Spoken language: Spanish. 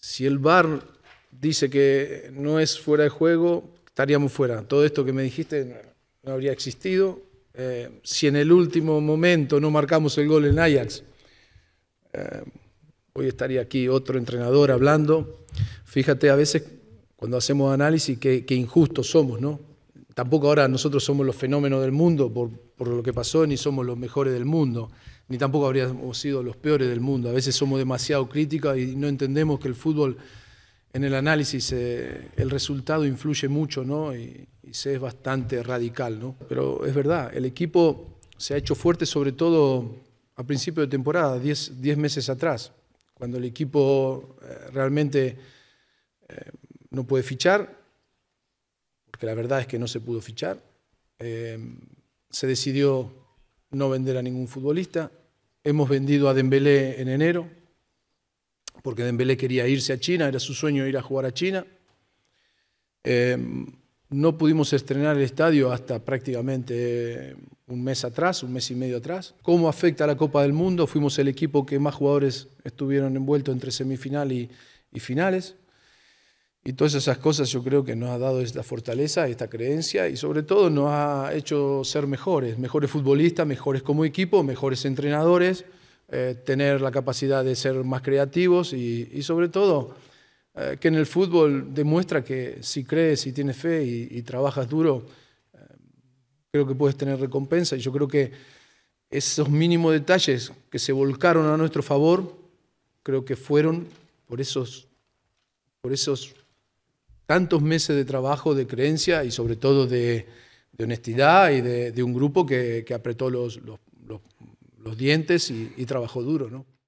Si el bar dice que no es fuera de juego, estaríamos fuera. Todo esto que me dijiste no habría existido. Eh, si en el último momento no marcamos el gol en Ajax, eh, hoy estaría aquí otro entrenador hablando. Fíjate a veces cuando hacemos análisis qué, injustos somos, ¿no? tampoco ahora nosotros somos los fenómenos del mundo por, lo que pasó, ni somos los mejores del mundo, ni tampoco habríamos sido los peores del mundo. A veces somos demasiado críticos y no entendemos que el fútbol, en el análisis, eh, el resultado influye mucho, ¿no? Y, se es bastante radical, ¿no? Pero es verdad, el equipo se ha hecho fuerte sobre todo a principio de temporada, 10 meses atrás, cuando el equipo eh, realmente eh, no puede fichar, que la verdad es que no se pudo fichar. Eh, se decidió no vender a ningún futbolista. Hemos vendido a Dembélé en enero, porque Dembélé quería irse a China, era su sueño ir a jugar a China. Eh, no pudimos estrenar el estadio hasta prácticamente eh, un mes atrás, un mes y medio atrás. ¿Cómo afecta la Copa del Mundo? Fuimos el equipo que más jugadores estuvieron envueltos entre semifinal y finales. Y todas esas cosas yo creo que nos ha dado esta fortaleza, esta creencia y sobre todo nos ha hecho ser mejores, mejores futbolistas, mejores como equipo, mejores entrenadores, eh, tener la capacidad de ser más creativos y, sobre todo eh, que en el fútbol demuestra que si crees y si tienes fe y, trabajas duro, eh, creo que puedes tener recompensa. Y yo creo que esos mínimos detalles que se volcaron a nuestro favor, creo que fueron por esos, por esos tantos meses de trabajo, de creencia y sobre todo de, honestidad y de, un grupo que, apretó los, dientes y, y trabajó duro. ¿no?